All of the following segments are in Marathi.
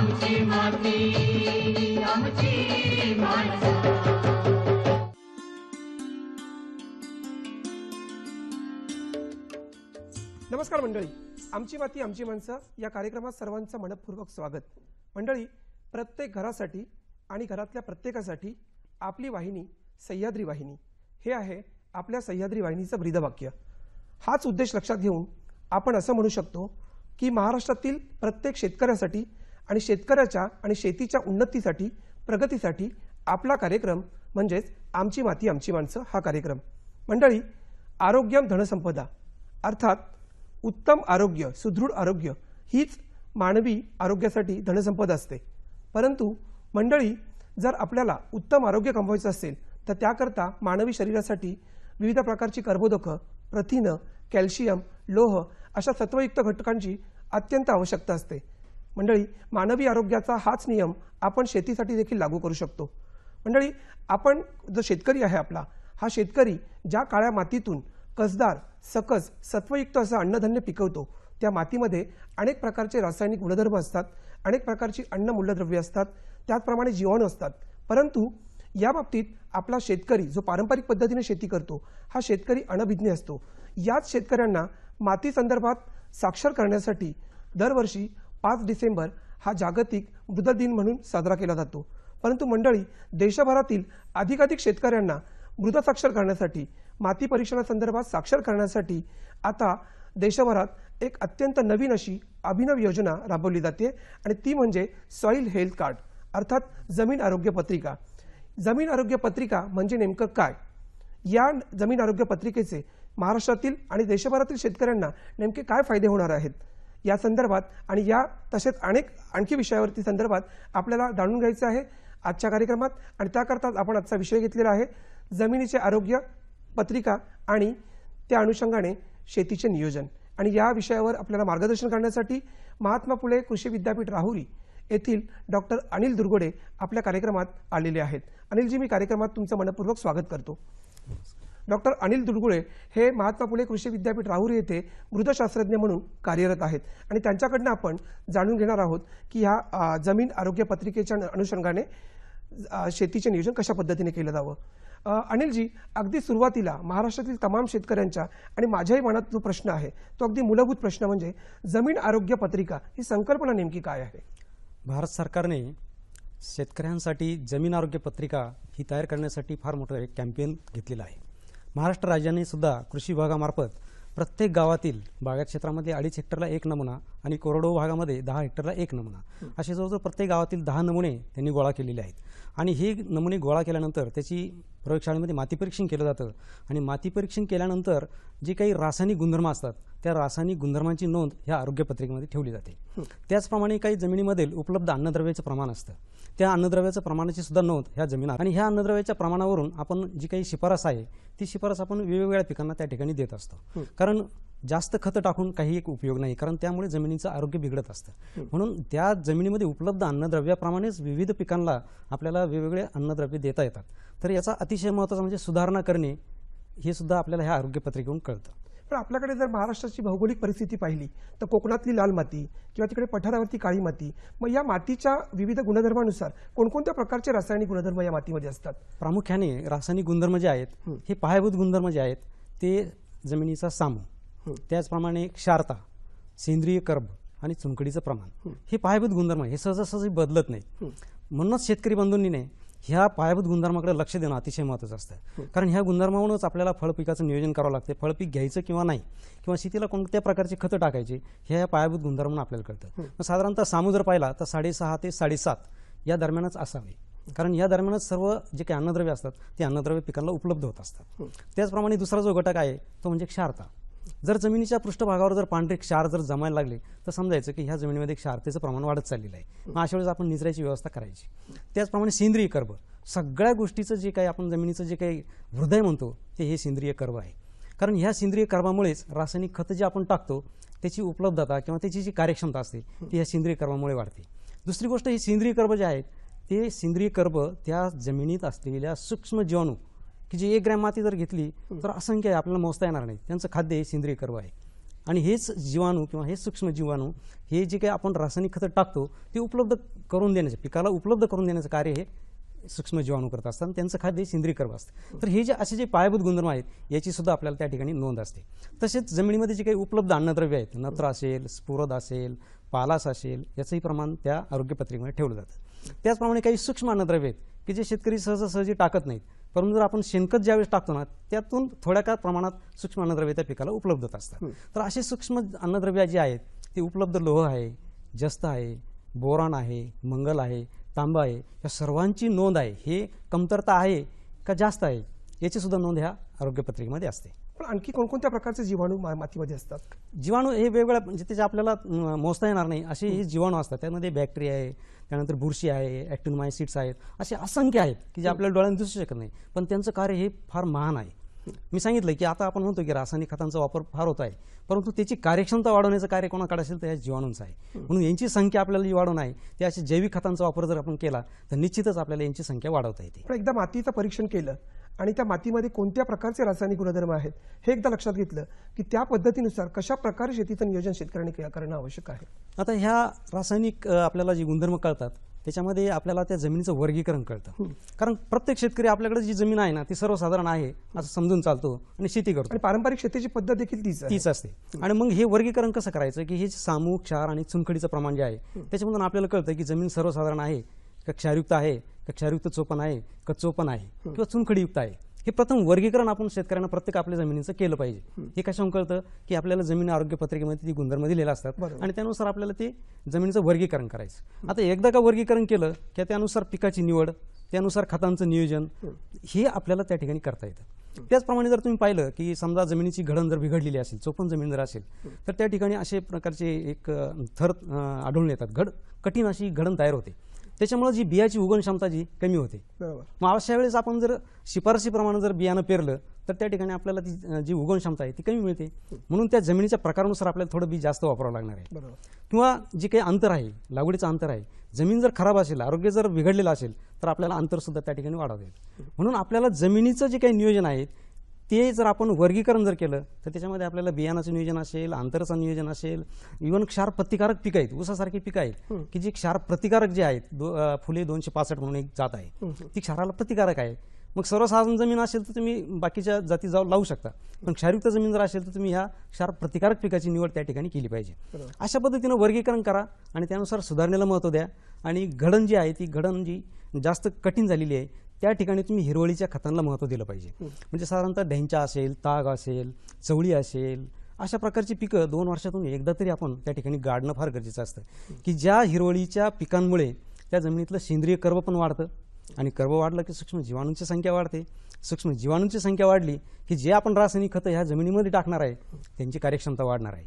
नमस्कार मंडळी आमची माती आमची माणसं या कार्यक्रमात सर्वांचं मनपूर्वक स्वागत मंडळी प्रत्येक घरासाठी आणि घरातल्या प्रत्येकासाठी आपली वाहिनी सह्याद्री वाहिनी हे आहे आपल्या सह्याद्री वाहिनीचं ब्रीदवाक्य हाच उद्देश लक्षात घेऊन आपण असं म्हणू शकतो की महाराष्ट्रातील प्रत्येक शेतकऱ्यासाठी आणि शेतकऱ्याच्या आणि शेतीच्या उन्नतीसाठी प्रगतीसाठी आपला कार्यक्रम म्हणजेच आमची माती आमची माणसं हा कार्यक्रम मंडळी आरोग्यम धनसंपदा अर्थात उत्तम आरोग्य सुदृढ आरोग्य हीच मानवी आरोग्यासाठी धनसंपदा असते परंतु मंडळी जर आपल्याला उत्तम आरोग्य कमवायचं असेल तर त्याकरता मानवी शरीरासाठी विविध प्रकारची कर्बोदकं प्रथिनं कॅल्शियम लोह अशा सत्वयुक्त घटकांची अत्यंत आवश्यकता असते मंडळी मानवी आरोग्याचा हाच नियम आपण शेतीसाठी देखील लागू करू शकतो मंडळी आपण जो शेतकरी आहे आपला हा शेतकरी ज्या काळ्या मातीतून कसदार सकस सत्वयुक्त असं अन्नधान्य पिकवतो त्या मातीमध्ये अनेक प्रकारचे रासायनिक गुणधर्म असतात अनेक प्रकारची अन्न मूल्यद्रव्ये असतात त्याचप्रमाणे जीवाणू असतात परंतु या बाबतीत आपला शेतकरी जो पारंपरिक पद्धतीने शेती करतो हा शेतकरी अनभिज्ञ असतो याच शेतकऱ्यांना माती संदर्भात साक्षर करण्यासाठी दरवर्षी पाच डिसेंबर हा जागतिक मृदा दिन म्हणून साजरा केला जातो परंतु मंडळी देशभरातील अधिकाधिक शेतकऱ्यांना मृदा साक्षर करण्यासाठी माती परीक्षणासंदर्भात साक्षर करण्यासाठी आता देशभरात एक अत्यंत नवीन अशी अभिनव योजना राबवली जाते आणि ती म्हणजे सॉईल हेल्थ कार्ड अर्थात जमीन आरोग्य पत्रिका जमीन आरोग्य पत्रिका म्हणजे नेमकं काय या जमीन आरोग्य पत्रिकेचे महाराष्ट्रातील आणि देशभरातील शेतकऱ्यांना नेमके काय फायदे होणार आहेत या संदर्भात आणि या तसेच अनेक आणखी विषयावरती संदर्भात आपल्याला जाणून घ्यायचं आहे आजच्या कार्यक्रमात आणि त्याकरताच आपण आजचा विषय घेतलेला आहे जमिनीचे आरोग्य पत्रिका आणि त्या अनुषंगाने शेतीचे नियोजन आणि या विषयावर आपल्याला मार्गदर्शन करण्यासाठी महात्मा फुले कृषी विद्यापीठ राहुरी येथील डॉक्टर अनिल दुर्गोडे आपल्या कार्यक्रमात आलेले आहेत अनिलजी मी कार्यक्रमात तुमचं मनपूर्वक स्वागत करतो डॉक्टर अनिल दुडगुळे हे महात्मा फुले कृषी विद्यापीठ राहुरी येथे मृदशास्त्रज्ञ म्हणून कार्यरत आहेत आणि त्यांच्याकडनं आपण जाणून घेणार आहोत की ह्या जमीन आरोग्य पत्रिकेच्या अनुषंगाने शेतीचे नियोजन कशा पद्धतीने केलं जावं अनिलजी अगदी सुरुवातीला महाराष्ट्रातील तमाम शेतकऱ्यांच्या आणि माझ्याही मनात जो प्रश्न आहे तो अगदी मूलभूत प्रश्न म्हणजे जमीन आरोग्य पत्रिका ही संकल्पना नेमकी काय आहे भारत सरकारने शेतकऱ्यांसाठी जमीन आरोग्य पत्रिका ही तयार करण्यासाठी फार मोठं एक कॅम्पेन घेतलेलं आहे महाराष्ट्र राज्याने सुद्धा कृषी विभागामार्फत प्रत्येक गावातील बागायत क्षेत्रामध्ये अडीच हेक्टरला एक नमुना आणि कोरडो भागामध्ये दहा हेक्टरला एक नमुना असे जवळजवळ प्रत्येक गावातील दहा नमुने त्यांनी गोळा केलेले आहेत आणि हे नमुने गोळा केल्यानंतर त्याची प्रयोगशाळेमध्ये माती परीक्षण केलं जातं आणि माती परीक्षण केल्यानंतर जे काही रासायनिक गुणधर्म असतात त्या रासायनिक गुणधर्मांची नोंद ह्या आरोग्यपत्रिकेमध्ये ठेवली जाते त्याचप्रमाणे काही जमिनीमधील उपलब्ध अन्नद्रव्याचं प्रमाण असतं त्या अन्नद्रव्याच्या प्रमाणाची सुद्धा नोंद ह्या जमिनीत आणि ह्या अन्नद्रव्याच्या प्रमाणावरून आपण जी काही शिफारस आहे ती शिफारस आपण वेगवेगळ्या पिकांना त्या ठिकाणी देत असतो कारण जास्त खतं टाकून काही एक उपयोग नाही कारण त्यामुळे जमिनीचं आरोग्य बिघडत असतं म्हणून त्या जमिनीमध्ये उपलब्ध अन्नद्रव्याप्रमाणेच विविध पिकांना आपल्याला वेगवेगळे अन्नद्रव्य देता येतात तर याचा अतिशय महत्त्वाचा म्हणजे सुधारणा करणे हे सुद्धा आपल्याला ह्या आरोग्यपत्रिकेहून कळतं पण आपल्याकडे जर महाराष्ट्राची भौगोलिक परिस्थिती पाहिली तर कोकणातली लाल माती किंवा तिकडे पठारावरती काळी माती मग या मातीच्या विविध गुणधर्मानुसार कोणकोणत्या प्रकारचे रासायनिक गुणधर्म या मातीमध्ये असतात प्रामुख्याने रासायनिक गुणधर्म जे आहेत हे पायाभूत गुणधर्म जे आहेत ते जमिनीचा सामू त्याचप्रमाणे क्षारता सेंद्रिय कर्ब आणि चुनकडीचं प्रमाण हे पायाभूत गुणधर्म हे सहजासहज बदलत नाही म्हणूनच शेतकरी बंधूंनीने ह्या पायाभूत गुणधर्माकडे लक्ष देणं अतिशय महत्त्वाचं असतं कारण ह्या गुणधर्मावरूनच आपल्याला फळपिकाचं नियोजन करावं लागते फळपीक घ्यायचं किंवा नाही किंवा शेतीला कोणत्या प्रकारची खतं हे ह्या पायाभूत गुणधर्मांना आपल्याला कळतं साधारणतः सामू जर पाहिला तर साडेसहा ते साडेसात या दरम्यानच असावे कारण या दरम्यानच सर्व जे काही अन्नद्रव्य असतात ते अन्नद्रव्य पिकांना उपलब्ध होत असतात त्याचप्रमाणे दुसरा जो घटक आहे तो म्हणजे क्षारता जर जमिनीच्या पृष्ठभागावर जर पांढरे क्षार जर जमायला लागले तर समजायचं की ह्या जमिनीमध्ये क्षारतेचं प्रमाण वाढत चाललेलं आहे मग अशा वेळेस आपण निजऱ्याची व्यवस्था करायची त्याचप्रमाणे सेंद्रिय कर्ब सगळ्या गोष्टीचं जे काही आपण जमिनीचं जे काही हृदय म्हणतो ते हे सेंद्रिय कर्ब आहे कारण ह्या सेंद्रिय कर्बामुळेच रासायनिक खतं जे आपण टाकतो त्याची उपलब्धता किंवा त्याची जी कार्यक्षमता असते ती ह्या सेंद्रिय कर्बामुळे वाढते दुसरी गोष्ट ही सेंद्रिय कर्ब जे आहेत ते सेंद्रिय कर्ब त्या जमिनीत असलेल्या सूक्ष्म जीवाणू की जी एक ग्रॅम माती जर घेतली तर असंख्य आपल्याला मोजता येणार नाही त्यांचं खाद्य हे सेंद्रिय कर्व आहे आणि हेच जीवाणू किंवा हे सूक्ष्म जीवाणू हे जे काही आपण रासायनिक खतं टाकतो ते उपलब्ध करून देण्याचं पिकाला उपलब्ध करून देण्याचं कार्य हे सूक्ष्म जीवाणू करत असतात त्यांचं खाद्य सेंद्रिय कर्म असतं तर हे जे असे जे पायाभूत गुणधर्म आहेत याची सुद्धा आपल्याला त्या ठिकाणी नोंद असते तसेच जमिनीमध्ये जे काही उपलब्ध अन्नद्रव्य आहेत नत्र असेल स्फुरद असेल पालास असेल याचंही प्रमाण त्या आरोग्यपत्रिकेमध्ये ठेवलं जातं त्याचप्रमाणे काही सूक्ष्म अन्नद्रव्य आहेत की जे शेतकरी सहजासहजी टाकत नाहीत परंतु जर आपण शेणखत ज्यावेळेस टाकतो ना त्यातून थोड्या का प्रमाणात सूक्ष्म अन्नद्रव्य त्या पिकाला उपलब्ध असतात तर असे सूक्ष्म अन्नद्रव्य जी आहेत ती उपलब्ध लोह आहे जस्त आहे बोरान आहे मंगल आहे तांबा आहे या सर्वांची नोंद आहे हे कमतरता आहे का जास्त आहे याची सुद्धा नोंद ह्या आरोग्यपत्रिकेमध्ये असते पण आणखी कोणकोणत्या प्रकारचे जीवाणू मातीमध्ये असतात जीवाणू हे वेगवेगळ्या म्हणजे त्याच्या आपल्याला मोजता येणार नाही असे हे जीवाणू असतात त्यामध्ये बॅक्टेरिया आहे त्यानंतर बुरशी आहे ॲक्टिनमायसिड्स आहेत असे असंख्य आहेत की जे आपल्याला डोळ्यांनी दिसू शकत नाही पण त्यांचं कार्य हे फार महान आहे मी सांगितलं की आता आपण म्हणतो की रासायनिक खतांचा वापर फार होत आहे परंतु त्याची कार्यक्षमता वाढवण्याचं कार्य कोणाकडे असेल तर या जीवाणूंचं आहे म्हणून यांची संख्या आपल्याला जी वाढवून आहे ते असे जैविक खतांचा वापर जर आपण केला तर निश्चितच आपल्याला यांची संख्या वाढवता येते पण एकदा मातीचं परीक्षण केलं आणि त्या मातीमध्ये कोणत्या प्रकारचे रासायनिक गुणधर्म आहेत हे एकदा लक्षात घेतलं की त्या पद्धतीनुसार कशा प्रकारे शेतीचं नियोजन शेतकऱ्यांनी करणं आवश्यक आहे आता ह्या रासायनिक आपल्याला जे गुणधर्म कळतात त्याच्यामध्ये आपल्याला त्या जमिनीचं वर्गीकरण कळतं कारण प्रत्येक शेतकरी आपल्याकडे जी जमीन आहे ना ती सर्वसाधारण आहे असं समजून चालतो आणि शेती करतो पारंपरिक शेतीची पद्धत देखील तीच तीच असते आणि मग हे वर्गीकरण कसं करायचं की हे सामूहिक क्षार आणि चुनखडीचं प्रमाण जे आहे त्याच्यामधून आपल्याला कळतं की जमीन सर्वसाधारण आहे का क्षारयुक्त आहे का क्षारयुक्त चोपण आहे का चोपण आहे किंवा चुनखडीयुक्त आहे हे प्रथम वर्गीकरण आपण शेतकऱ्यांना प्रत्येक आपल्या जमिनीचं केलं पाहिजे हे कशा कळतं की आपल्याला जमीन आरोग्य पत्रिकेमध्ये ती गुणधर्म दिलेला असतात आणि त्यानुसार आपल्याला ते जमिनीचं वर्गीकरण करायचं आता एकदा का वर्गीकरण केलं की त्यानुसार पिकाची निवड त्यानुसार खतांचं नियोजन हे आपल्याला त्या ठिकाणी करता येतं त्याचप्रमाणे जर तुम्ही पाहिलं की समजा जमिनीची घडण जर बिघडलेली असेल चोपन जमीन जर असेल तर त्या ठिकाणी असे प्रकारचे एक थर आढळून येतात घड कठीण अशी घडण तयार होते त्याच्यामुळे जी बियाची उगण क्षमता जी कमी होते बरोबर मग अशा वेळेस आपण जर प्रमाणात जर बियाणं पेरलं तर त्या ठिकाणी आपल्याला ती जी उगण क्षमता आहे ती कमी मिळते म्हणून त्या जमिनीच्या प्रकारानुसार आपल्याला थोडं बी जास्त वापरावं लागणार आहे किंवा जे काही अंतर आहे लागवडीचं अंतर आहे जमीन जर खराब असेल आरोग्य जर बिघडलेलं असेल तर आपल्याला अंतरसुद्धा त्या ठिकाणी वाढावं येईल म्हणून आपल्याला जमिनीचं जे काही नियोजन आहे ते जर आपण वर्गीकरण जर केलं तर त्याच्यामध्ये आपल्याला बियाणाचं नियोजन असेल अंतरचं नियोजन असेल इव्हन क्षार प्रतिकारक पिकं आहेत ऊसासारखी पिकं आहेत की जी क्षार प्रतिकारक जे आहेत फुले दोनशे पासष्ट म्हणून एक जात आहे ती क्षाराला प्रतिकारक आहे मग सर्वसाधारण जमीन असेल तर तुम्ही बाकीच्या जाती जाऊ लावू शकता पण क्षारयुक्त जमीन जर असेल तर तुम्ही ह्या क्षार प्रतिकारक पिकाची निवड त्या ठिकाणी केली पाहिजे अशा पद्धतीनं वर्गीकरण करा आणि त्यानुसार सुधारणेला महत्त्व द्या आणि घडण जी आहे ती घडण जी जास्त कठीण झालेली आहे त्या ठिकाणी तुम्ही हिरवळीच्या खतांना महत्त्व दिलं पाहिजे म्हणजे साधारणतः ढेंचा असेल ताग असेल चवळी असेल अशा प्रकारची पिकं दोन वर्षातून एकदा तरी आपण त्या ठिकाणी गाडणं फार गरजेचं असतं की ज्या हिरवळीच्या पिकांमुळे त्या जमिनीतलं सेंद्रिय कर्व पण वाढतं आणि कर्व वाढलं की सूक्ष्म जीवाणूंची संख्या वाढते सूक्ष्म जीवाणूंची संख्या वाढली की जे आपण रासायनिक खतं ह्या जमिनीमध्ये टाकणार आहे त्यांची कार्यक्षमता वाढणार आहे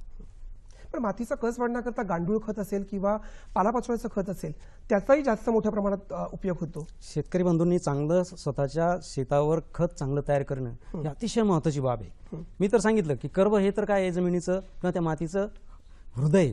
पण मातीचा कस वाढण्याकरता गांडूळ खत असेल किंवा पालापाचोळ्याचं खत असेल त्याचाही जास्त मोठ्या प्रमाणात उपयोग होतो शेतकरी बंधूंनी चांगलं स्वतःच्या शेतावर खत चांगलं तयार करणं ही अतिशय महत्वाची बाब आहे मी तर सांगितलं की कर्व हे तर काय आहे जमिनीचं किंवा त्या मातीचं हृदय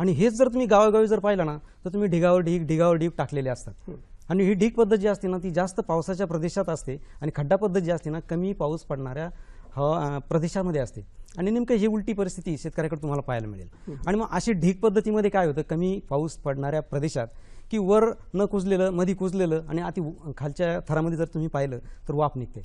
आणि हेच जर तुम्ही गावागावी जर पाहिलं ना तर तुम्ही ढिगावर ढीग ढिगावर ढीग टाकलेले असतात आणि ही ढीग पद्धत जी असते ना ती जास्त पावसाच्या प्रदेशात असते आणि खड्डा पद्धत जी असते ना कमी पाऊस पडणाऱ्या हवा प्रदेशामध्ये असते आणि नेमकं ही उलटी परिस्थिती शेतकऱ्याकडे तुम्हाला पाहायला मिळेल आणि मग अशी ढीक पद्धतीमध्ये काय होतं कमी पाऊस पडणाऱ्या प्रदेशात की वर न कुजलेलं मधी कुजलेलं आणि अति खालच्या थरामध्ये जर तुम्ही पाहिलं तर वाफ निघते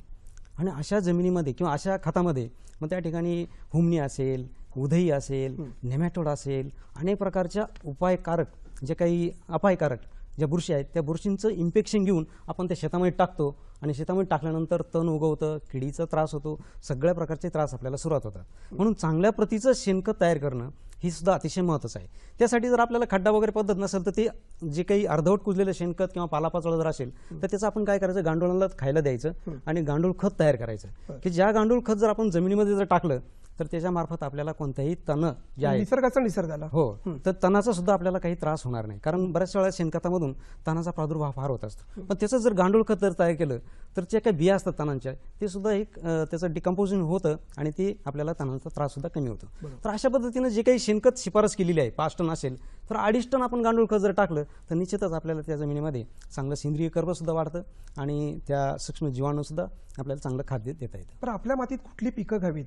आणि अशा जमिनीमध्ये किंवा अशा खतामध्ये मग त्या ठिकाणी हुमणी असेल उदयी असेल नेमॅटोड असेल अनेक प्रकारच्या उपायकारक जे काही अपायकारक ज्या बुरशी आहेत त्या बुरशींचं इन्फेक्शन घेऊन आपण त्या शेतामध्ये टाकतो आणि शेतामध्ये टाकल्यानंतर तण उगवतं किडीचा त्रास होतो सगळ्या प्रकारचे त्रास आपल्याला सुरुवात होतात म्हणून चांगल्या प्रतीचं शेणखत तयार करणं ही सुद्धा अतिशय महत्त्वाचं आहे त्यासाठी जर आपल्याला खड्डा वगैरे पद्धत नसेल तर ते जे काही अर्धवट कुजलेलं शेणखत किंवा पालापाचोळा जर असेल तर त्याचं आपण काय करायचं गांडुळाला खायला द्यायचं आणि गांडूळ खत तयार करायचं की ज्या गांडूळ खत जर आपण जमिनीमध्ये जर टाकलं तर त्याच्यामार्फत आपल्याला कोणताही तण जे आहे निसर्गाचा निसर्गाला हो तर तणाचा सुद्धा आपल्याला काही त्रास होणार नाही कारण बऱ्याच वेळा शेणखतामधून तणाचा प्रादुर्भाव फार होत असतो पण त्याचं जर गांडूळ खत जर तयार केलं तर जे काही बिया असतात तणांच्या ते सुद्धा एक त्याचं डिकम्पोजिशन होतं आणि ते आपल्याला तणांचा त्रास सुद्धा कमी होतो तर अशा पद्धतीनं जे काही शेणखत शिफारस केलेली आहे पाच टन असेल तर अडीच टन आपण गांडूळ खत जर टाकलं तर निश्चितच आपल्याला त्या जमिनीमध्ये चांगलं सेंद्रिय सुद्धा वाढतं आणि त्या सूक्ष्म जीवाणूसुद्धा आपल्याला चांगलं खाद्य देता येतं पण आपल्या मातीत कुठली पिकं घ्यावीत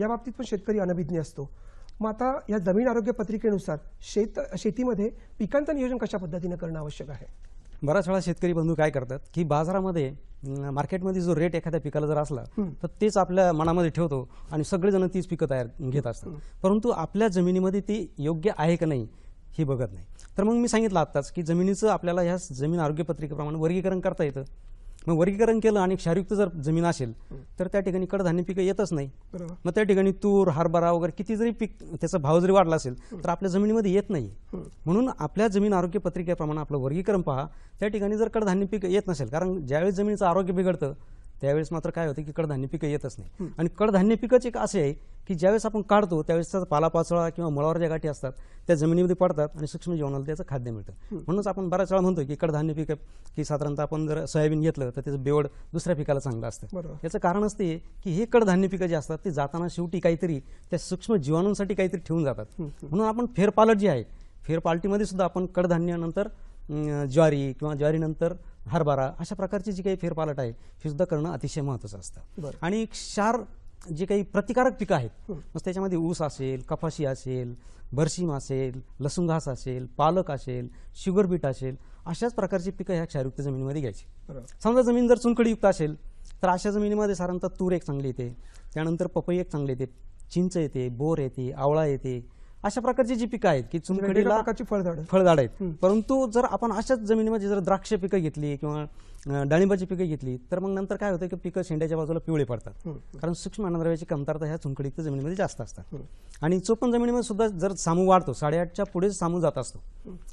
या बाबतीत पण शेतकरी अनभिज्ञ असतो मग आता या जमीन आरोग्य पत्रिकेनुसार शेत शेतीमध्ये पिकांचं नियोजन कशा पद्धतीने करणं आवश्यक आहे बऱ्याच वेळा शेतकरी बंधू काय करतात की बाजारामध्ये मार्केटमध्ये जो रेट एखाद्या पिकाला जर असला तर तेच आपल्या मनामध्ये ठेवतो आणि सगळेजण तीच पिकं तयार घेत असतात परंतु आपल्या जमिनीमध्ये ती योग्य आहे का नाही हे बघत नाही तर मग मी सांगितलं आत्ताच की जमिनीचं आपल्याला ह्या जमीन आरोग्य पत्रिकेप्रमाणे वर्गीकरण करता येतं मग वर्गीकरण केलं आणि क्षारयुक्त जर जमीन असेल तर त्या ठिकाणी कडधान्य पिकं येतच नाही मग त्या ठिकाणी तूर हरभरा वगैरे किती जरी पीक त्याचा भाव जरी वाढला असेल तर आपल्या जमिनीमध्ये येत नाही म्हणून आपल्या जमीन आरोग्य पत्रिकेप्रमाणे आपलं वर्गीकरण पहा त्या ठिकाणी जर कडधान्य पीक येत नसेल कारण ज्यावेळी जमिनीचं आरोग्य बिघडतं त्यावेळेस मात्र काय होतं की कडधान्य पिकं येतच नाही आणि कडधान्य पिकंच एक असे आहे की ज्यावेळेस आपण काढतो त्यावेळेस त्याचा पालापाचोळा किंवा मुळावर ज्या गाठी असतात त्या जमिनीमध्ये पडतात आणि सूक्ष्म जीवनाला त्याचं खाद्य मिळतं म्हणूनच आपण बऱ्याच वेळा म्हणतो की कडधान्य पिकं की साधारणतः आपण जर सोयाबीन घेतलं तर त्याचं बेवड दुसऱ्या पिकाला चांगलं असतं याचं कारण असते की हे कडधान्य पिकं जे असतात ते जाताना शेवटी काहीतरी त्या सूक्ष्म जीवाणूंसाठी काहीतरी ठेवून जातात म्हणून आपण फेरपालट जे आहे फेरपालटीमध्ये सुद्धा आपण कडधान्यानंतर ज्वारी किंवा ज्वारीनंतर हरभरा अशा प्रकारची जी काही फेरपालट आहे हे सुद्धा करणं अतिशय महत्त्वाचं असतं आणि क्षार जे काही प्रतिकारक पिकं आहेत मग त्याच्यामध्ये ऊस असेल कपाशी असेल बरशीम असेल घास असेल पालक असेल शुगर बीट असेल अशाच प्रकारची पिकं ह्या क्षारयुक्त जमिनीमध्ये घ्यायची समजा जमीन जर चुनखडीयुक्त असेल तर अशा जमिनीमध्ये साधारणतः तूर एक चांगली येते त्यानंतर पपई एक चांगली येते चिंच येते बोर येते आवळा येते अशा प्रकारची जी पिकं आहेत की चुनखडीला फळझाड फळझाड आहेत परंतु जर आपण अशाच जमिनीमध्ये जर द्राक्ष पिकं घेतली किंवा डाळिंबाची पिकं घेतली तर मग नंतर काय होतं की पिकं शेंड्याच्या बाजूला पिवळे पडतात कारण सूक्ष्म अन्नद्रव्याची कमतरता ह्या चुनखडीच्या जमिनीमध्ये जास्त असतात आणि चोपन जमिनीमध्ये सुद्धा जर सामू वाढतो साडेआठच्या पुढे सामू जात असतो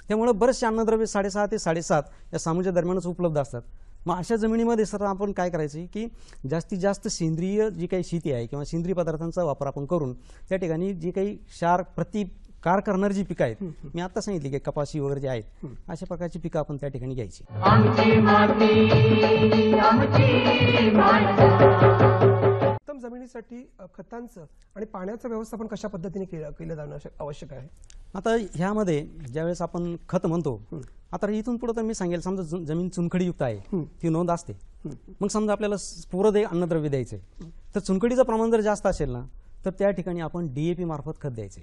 त्यामुळे बरेचसे अन्नद्रव्य साडेसहा ते साडेसात या सामूच्या दरम्यानच उपलब्ध असतात मग अशा जमिनीमध्ये सर आपण काय करायचं की जास्तीत जास्त सेंद्रिय जी काही शेती आहे किंवा सेंद्रिय पदार्थांचा वापर आपण करून त्या ठिकाणी जी काही क्षार प्रति कार करणारी जी पिकं आहेत मी आता सांगितली की कपाशी वगैरे जे आहेत अशा प्रकारची पिकं आपण त्या ठिकाणी घ्यायची उत्तम जमिनीसाठी खतांचं आणि पाण्याचं व्यवस्थापन कशा पद्धतीने केलं केलं जाणं आवश्यक आहे आता ह्यामध्ये ज्यावेळेस आपण खत म्हणतो आता इथून पुढे तर मी सांगेल समजा जमीन चुनखडीयुक्त आहे ती नोंद असते मग समजा आपल्याला स्फुरदे अन्नद्रव्य द्यायचे तर चुनखडीचं प्रमाण जर जास्त असेल ना तर त्या ठिकाणी आपण डीएपी मार्फत खत द्यायचे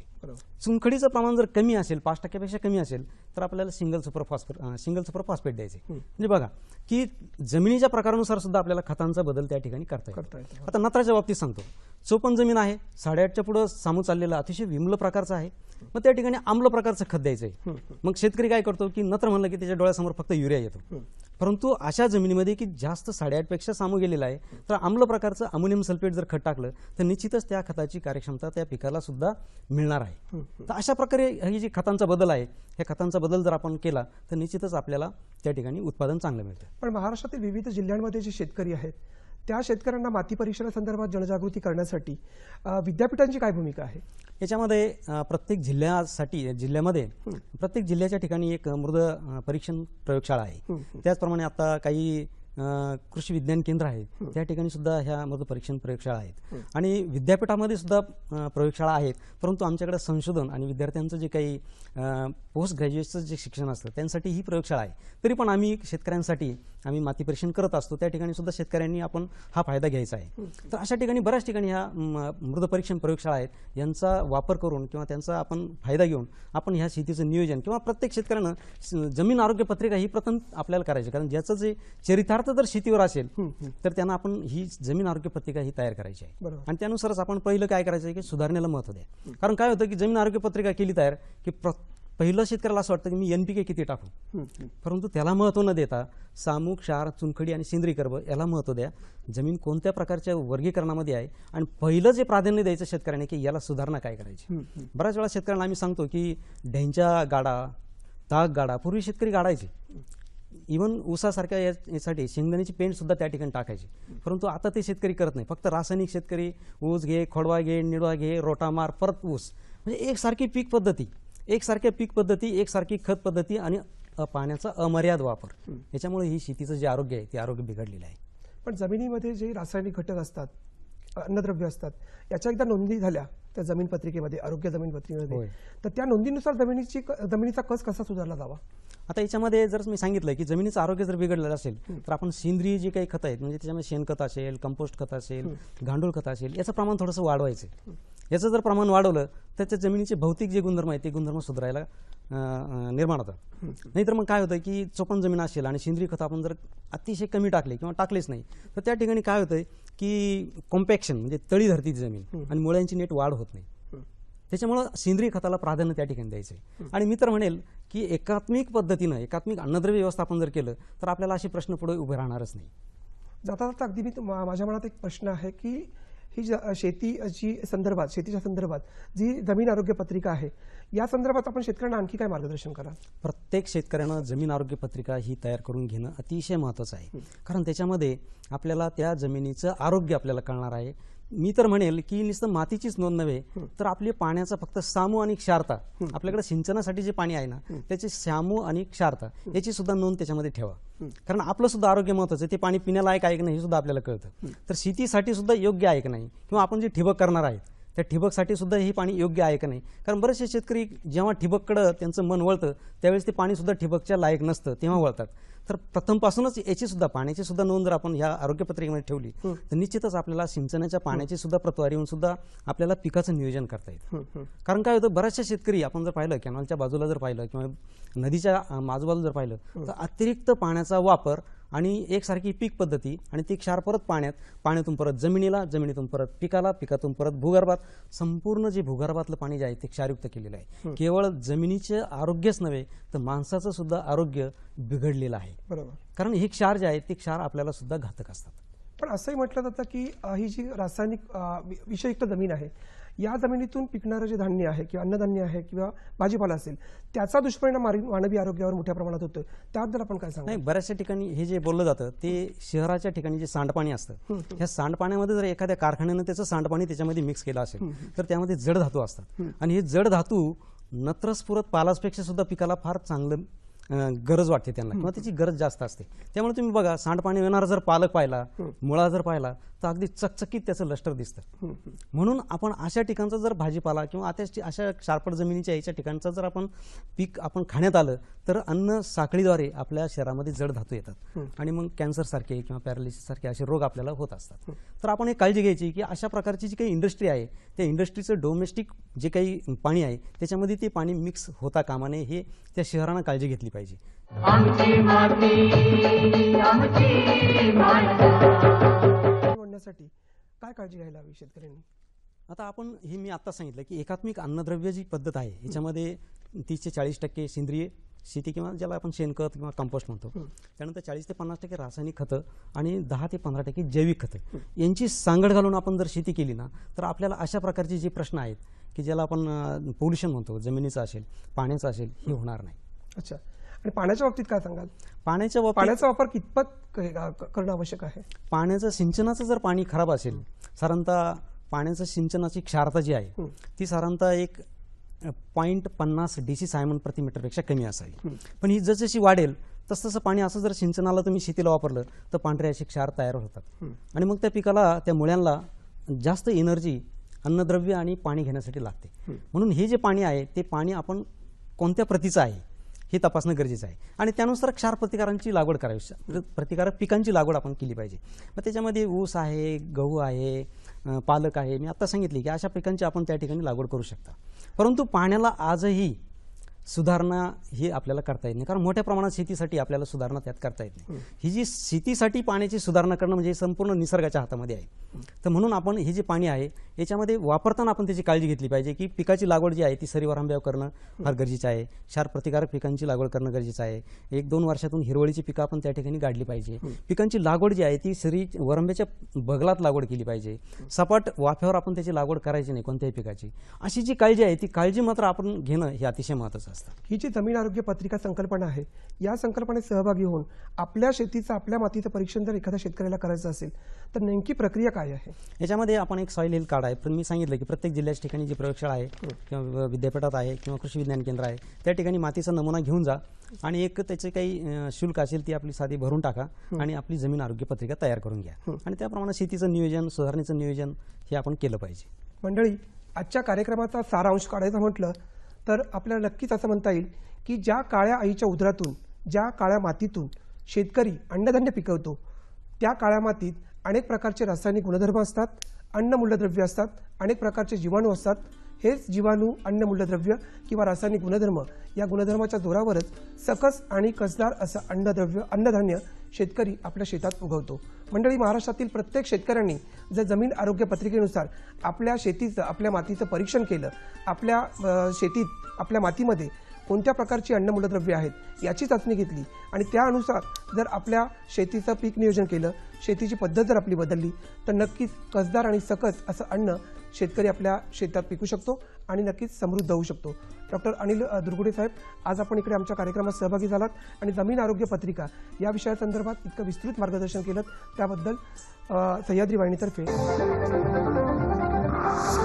चुनखडीचं प्रमाण जर कमी असेल पाच टक्क्यापेक्षा कमी असेल तर आपल्याला single super phosphate single super phosphate द्यायचे म्हणजे बघा की जमिनीच्या प्रकारानुसार सुद्धा आपल्याला खतांचा बदल त्या ठिकाणी करता येतो आता नत्राच्या बाबतीत सांगतो चोपन जमीन आहे साडेआठच्या पुढं सामू चाललेला अतिशय विमल प्रकारचा आहे मग त्या ठिकाणी आम्ल प्रकारचं खत द्यायचं आहे मग शेतकरी काय करतो की नत्र म्हणलं की त्याच्या डोळ्यासमोर फक्त युरिया येतो परंतु अशा जमिनीमध्ये की जास्त साडेआठपेक्षा सामो गेलेला आहे तर आम्ल प्रकारचं अमोनियम सल्फेट जर खत टाकलं तर निश्चितच त्या खताची कार्यक्षमता त्या पिकाला सुद्धा मिळणार आहे तर अशा प्रकारे ही जी खतांचा बदल आहे ह्या खतांचा बदल जर आपण केला तर निश्चितच आपल्याला त्या ठिकाणी उत्पादन चांगलं मिळतं पण महाराष्ट्रातील विविध जिल्ह्यांमध्ये जे शेतकरी आहेत त्या शेतकऱ्यांना माती परीक्षणासंदर्भात जनजागृती करण्यासाठी विद्यापीठांची काय भूमिका आहे याच्यामध्ये प्रत्येक जिल्ह्यासाठी जिल्ह्यामध्ये प्रत्येक जिल्ह्याच्या ठिकाणी एक मृद परीक्षण प्रयोगशाळा आहे त्याचप्रमाणे आता काही कृषी विज्ञान केंद्र आहे त्या ठिकाणी सुद्धा ह्या मृद परीक्षण प्रयोगशाळा आहेत आणि विद्यापीठामध्ये सुद्धा प्रयोगशाळा आहेत परंतु आमच्याकडे संशोधन आणि विद्यार्थ्यांचं जे काही पोस्ट ग्रॅज्युएटचं जे शिक्षण असतं त्यांसाठी ही प्रयोगशाळा आहे तरी पण आम्ही शेतकऱ्यांसाठी आम्ही माती परीक्षण करत असतो त्या ठिकाणी सुद्धा शेतकऱ्यांनी आपण हा फायदा घ्यायचा आहे तर अशा ठिकाणी बऱ्याच ठिकाणी ह्या मृद परीक्षण प्रयोगशाळा आहेत यांचा वापर करून किंवा त्यांचा आपण फायदा घेऊन आपण ह्या शेतीचं नियोजन किंवा प्रत्येक शेतकऱ्यानं जमीन आरोग्य पत्रिका ही प्रथम आपल्याला करायची कारण ज्याचं जे चरितार्थ पदार्थ जर शेतीवर असेल तर त्यांना आपण ही जमीन आरोग्य पत्रिका ही तयार करायची आहे आणि त्यानुसारच आपण पहिलं काय करायचं आहे की सुधारण्याला महत्त्व द्या कारण काय होतं की जमीन आरोग्य पत्रिका केली तयार की पहिलं शेतकऱ्याला असं वाटतं की मी एनपीके किती टाकू परंतु त्याला महत्त्व न देता सामूक क्षार चुनखडी आणि सेंद्रिय कर्ब याला महत्त्व द्या जमीन कोणत्या प्रकारच्या वर्गीकरणामध्ये आहे आणि पहिलं जे प्राधान्य द्यायचं शेतकऱ्याने की याला सुधारणा काय करायची बऱ्याच वेळा शेतकऱ्यांना आम्ही सांगतो की ढेंच्या गाडा ताग गाडा पूर्वी शेतकरी गाडायचे इवन ऊसासारख्या यासाठी शेंगदाण्याची सुद्धा त्या ठिकाणी टाकायची परंतु आता ते शेतकरी करत नाही फक्त रासायनिक शेतकरी ऊस घे खोडवा घे निडवा घे रोटा मार परत ऊस म्हणजे एकसारखी पीक पद्धती एकसारख्या पीक पद्धती एकसारखी खत पद्धती आणि पाण्याचा अमर्याद वापर याच्यामुळे ही शेतीचं जे आरोग्य आहे ते आरोग्य बिघडलेलं आहे पण जमिनीमध्ये जे रासायनिक घटक असतात अन्नद्रव्य असतात याच्या एकदा नोंदी झाल्या त्या जमीन पत्रिकेमध्ये आरोग्य जमीन पत्रिकेमध्ये तर त्या नोंदीनुसार जमिनीची जमिनीचा कस कसा सुधारला जावा आता याच्यामध्ये जर मी सांगितलं की जमिनीचं आरोग्य जर बिघडलेलं असेल तर आपण सेंद्रिय जी काही खतं आहेत म्हणजे त्याच्यामध्ये शेणखत असेल कंपोस्ट खत असेल गांडूळ खत असेल याचं प्रमाण थोडंसं वाढवायचं याचं जर प्रमाण वाढवलं तर त्या जमिनीचे भौतिक जे गुणधर्म आहेत ते गुणधर्म सुधारायला निर्माण होतात नाहीतर मग काय होतं की चोपण जमीन असेल आणि सेंद्रिय खतं आपण जर अतिशय कमी टाकले किंवा टाकलेच नाही तर त्या ठिकाणी काय होतंय की कॉम्पॅक्शन म्हणजे तळी धरती जमीन आणि मुळ्यांची नेट वाढ होत नाही त्याच्यामुळं सेंद्रिय खताला प्राधान्य त्या ठिकाणी द्यायचं आहे आणि मी तर म्हणेल की एकात्मिक पद्धतीनं एकात्मिक अन्नद्रव्य व्यवस्थापन जर केलं तर आपल्याला असे प्रश्न पुढे उभे राहणारच नाही जाता जाता अगदी मी माझ्या मनात एक प्रश्न आहे की ही शेतीची संदर्भात शेतीच्या संदर्भात जी जमीन आरोग्य पत्रिका आहे या संदर्भात आपण शेतकऱ्यांना आणखी काय मार्गदर्शन करा प्रत्येक शेतकऱ्यानं जमीन आरोग्य पत्रिका ही तयार करून घेणं अतिशय महत्त्वाचं आहे कारण त्याच्यामध्ये आपल्याला त्या जमिनीचं आरोग्य आपल्याला कळणार आहे मी तर म्हणेल की नुसतं मातीचीच नोंद नव्हे तर आपले पाण्याचा फक्त सामू आणि क्षारता आपल्याकडे सिंचनासाठी जे पाणी आहे ना त्याचे सामू आणि क्षारता याची सुद्धा नोंद त्याच्यामध्ये ठेवा कारण आपलं सुद्धा आरोग्य महत्वाचं ते पाणी पिण्यालायक आहे की नाही हे सुद्धा आपल्याला कळतं तर शेतीसाठी सुद्धा योग्य आहे की नाही किंवा आपण जे ठिबक करणार आहेत त्या ठिबकसाठी सुद्धा हे पाणी योग्य आहे का नाही कारण बरेचसे शेतकरी जेव्हा ठिबककडं त्यांचं मन वळतं त्यावेळेस ते पाणीसुद्धा ठिबकच्या लायक नसतं तेव्हा वळतात तर प्रथमपासूनच याची सुद्धा पाण्याची सुद्धा नोंद जर आपण ह्या आरोग्यपत्रिकेमध्ये ठेवली तर निश्चितच आपल्याला सिंचनाच्या पाण्याची सुद्धा प्रतवारी येऊन सुद्धा आपल्याला पिकाचं नियोजन करता येईल कारण काय होतं बऱ्याचशा शेतकरी आपण जर पाहिलं कॅनॉलच्या बाजूला जर पाहिलं किंवा नदीच्या माजूबाजू जर पाहिलं तर अतिरिक्त पाण्याचा वापर आणि एकसारखी पीक पद्धती आणि ती क्षार परत पाण्यात पाण्यातून परत जमिनीला जमिनीतून परत पिकाला पिकातून परत भूगर्भात संपूर्ण जे भूगर्भातलं पाणी जे आहे ते क्षारयुक्त केलेलं आहे केवळ जमिनीचे आरोग्यच नव्हे तर माणसाचं सुद्धा आरोग्य बिघडलेलं आहे बरोबर कारण हे क्षार जे आहे ते क्षार आपल्याला सुद्धा घातक असतात पण असंही म्हटलं जातं की ही जी रासायनिक विषयुक्त जमीन आहे या जमिनीतून पिकणारं जे धान्य आहे किंवा अन्नधान्य आहे किंवा भाजीपाला असेल त्याचा दुष्परिणाम मानवी आरोग्यावर मोठ्या प्रमाणात होतो त्याबद्दल आपण काय सांगतो नाही बऱ्याचशा ठिकाणी हे जे बोललं जातं ते शहराच्या ठिकाणी जे सांडपाणी असतं ह्या सांडपाण्यामध्ये जर एखाद्या कारखान्यानं त्याचं सांडपाणी त्याच्यामध्ये मिक्स केलं असेल तर त्यामध्ये जड धातू असतात आणि हे जड धातू नत्रस्फुरत पालासपेक्षा सुद्धा पिकाला फार चांगलं गरज वाटते त्यांना किंवा त्याची गरज जास्त असते त्यामुळे तुम्ही बघा सांडपाणी येणारा जर पालक पाहिला मुळा जर पाहिला तर अगदी चकचकीत त्याचं लष्टर दिसतं म्हणून आपण अशा ठिकाणचा जर भाजीपाला किंवा आता अशा शारपट जमिनीच्या याच्या ठिकाणचं जर आपण पीक आपण खाण्यात आलं तर अन्न साखळीद्वारे आपल्या शरीरामध्ये जड धातू येतात आणि मग कॅन्सरसारखे किंवा पॅरालिसिस सारखे असे रोग आपल्याला होत असतात तर आपण हे काळजी घ्यायची की अशा प्रकारची जी काही इंडस्ट्री आहे त्या इंडस्ट्रीचं डोमेस्टिक जे काही पाणी आहे त्याच्यामध्ये ते पाणी मिक्स होता कामा नये हे त्या शहरांना काळजी घेतली पाहिजे वाढण्यासाठी काय काळजी घ्यायला हवी शेतकऱ्यांनी आता आपण हे मी आता सांगितलं की एकात्मिक अन्नद्रव्य जी पद्धत आहे ह्याच्यामध्ये तीस ते चाळीस टक्के सेंद्रिय शेती किंवा ज्याला आपण शेणखत किंवा कंपोस्ट म्हणतो त्यानंतर चाळीस ते पन्नास टक्के रासायनिक खतं आणि दहा ते पंधरा टक्के जैविक खतं यांची सांगड घालून आपण जर शेती केली ना तर आपल्याला अशा प्रकारचे जे प्रश्न आहेत की ज्याला आपण पोल्युशन म्हणतो जमिनीचं असेल पाण्याचं असेल हे होणार नाही अच्छा आणि पाण्याच्या बाबतीत काय सांगाल पाण्याच्या पाण्याचा वापर कितपत करणं आवश्यक आहे पाण्याचं सिंचनाचं जर पाणी खराब असेल साधारणतः पाण्याचं सिंचनाची क्षारता जी आहे ती साधारणतः एक पॉईंट पन्नास डी सी सायमन प्रति मीटरपेक्षा कमी असावी पण ही जसजशी वाढेल तसं पाणी असं जर सिंचनाला तुम्ही शेतीला वापरलं तर पांढऱ्या अशी क्षार तयार होतात आणि मग त्या पिकाला त्या मुळ्यांना जास्त एनर्जी अन्नद्रव्य आणि पाणी घेण्यासाठी लागते म्हणून हे जे पाणी आहे ते पाणी आपण कोणत्या प्रतीचं आहे हे तपासणं गरजेचं आहे आणि त्यानुसार क्षार प्रतिकारांची लागवड करावी प्रतिकारक पिकांची लागवड आपण केली पाहिजे मग त्याच्यामध्ये ऊस आहे गहू आहे पालक आहे मी आत्ता सांगितले की अशा पिकांची आपण त्या ठिकाणी लागवड करू शकता परंतु पाण्याला आजही सुधारणा ही आपल्याला करता येत नाही कारण मोठ्या प्रमाणात शेतीसाठी आपल्याला सुधारणा त्यात करता येत नाही ही जी शेतीसाठी पाण्याची सुधारणा करणं म्हणजे संपूर्ण निसर्गाच्या हातामध्ये आहे तर म्हणून आपण हे जे पाणी आहे याच्यामध्ये वापरताना आपण त्याची काळजी घेतली पाहिजे की पिकाची लागवड जी आहे ती सरीवर करणं फार गरजेचं आहे क्षार प्रतिकारक पिकांची लागवड करणं गरजेचं आहे एक दोन वर्षातून हिरवळीची पिकं आपण त्या ठिकाणी गाडली पाहिजे पिकांची लागवड जी आहे ती सरी वरंब्याच्या बगलात लागवड केली पाहिजे सपाट वाफ्यावर आपण त्याची लागवड करायची नाही कोणत्याही पिकाची अशी जी काळजी आहे ती काळजी मात्र आपण घेणं हे अतिशय महत्त्वाचं असतात ही जी जमीन आरोग्य पत्रिका संकल्पना आहे या संकल्पनेत सहभागी होऊन आपल्या शेतीचं आपल्या मातीचं परीक्षण जर एखाद्या शेतकऱ्याला करायचं असेल तर नेमकी प्रक्रिया काय आहे याच्यामध्ये आपण एक सॉईल हेल्थ कार्ड आहे पण मी सांगितलं की प्रत्येक जिल्ह्याच्या ठिकाणी जी प्रयोगशाळा आहे हो. किंवा विद्यापीठात आहे किंवा कृषी विज्ञान केंद्र आहे त्या ठिकाणी मातीचा नमुना घेऊन जा आणि एक त्याचे काही शुल्क असेल ती आपली साधी भरून टाका आणि आपली जमीन आरोग्य पत्रिका तयार करून घ्या आणि त्याप्रमाणे शेतीचं नियोजन सुधारणेचं नियोजन हे आपण केलं पाहिजे मंडळी आजच्या कार्यक्रमाचा सारांश काढायचा म्हटलं तर आपल्याला नक्कीच असं म्हणता येईल की ज्या काळ्या आईच्या उदरातून ज्या काळ्या मातीतून शेतकरी अन्नधान्य पिकवतो त्या काळ्या मातीत अनेक प्रकारचे रासायनिक गुणधर्म असतात अन्न मूल्यद्रव्य असतात अनेक प्रकारचे जीवाणू असतात हेच जीवाणू अन्न मूल्यद्रव्य किंवा रासायनिक गुणधर्म या गुणधर्माच्या जोरावरच सकस आणि कसदार असं अन्नद्रव्य अन्नधान्य शेतकरी आपल्या शेतात उगवतो मंडळी महाराष्ट्रातील प्रत्येक शेतकऱ्यांनी जर जमीन आरोग्य पत्रिकेनुसार आपल्या शेतीचं आपल्या मातीचं परीक्षण केलं आपल्या शेतीत आपल्या मातीमध्ये कोणत्या प्रकारची अन्न अन्नमूलद्रव्य आहेत याची चाचणी घेतली आणि त्यानुसार जर आपल्या शेतीचं पीक नियोजन केलं शेतीची पद्धत जर आपली बदलली तर नक्कीच कसदार आणि सकस असं अन्न शेतकरी आपल्या शेतात पिकू शकतो आणि नक्कीच समृद्ध होऊ शकतो डॉक्टर अनिल दुर्गुडे साहेब आज आपण इकडे आमच्या कार्यक्रमात सहभागी झालात आणि जमीन आरोग्य पत्रिका या विषयासंदर्भात इतकं विस्तृत मार्गदर्शन केलं त्याबद्दल सह्याद्री वाहिनीतर्फे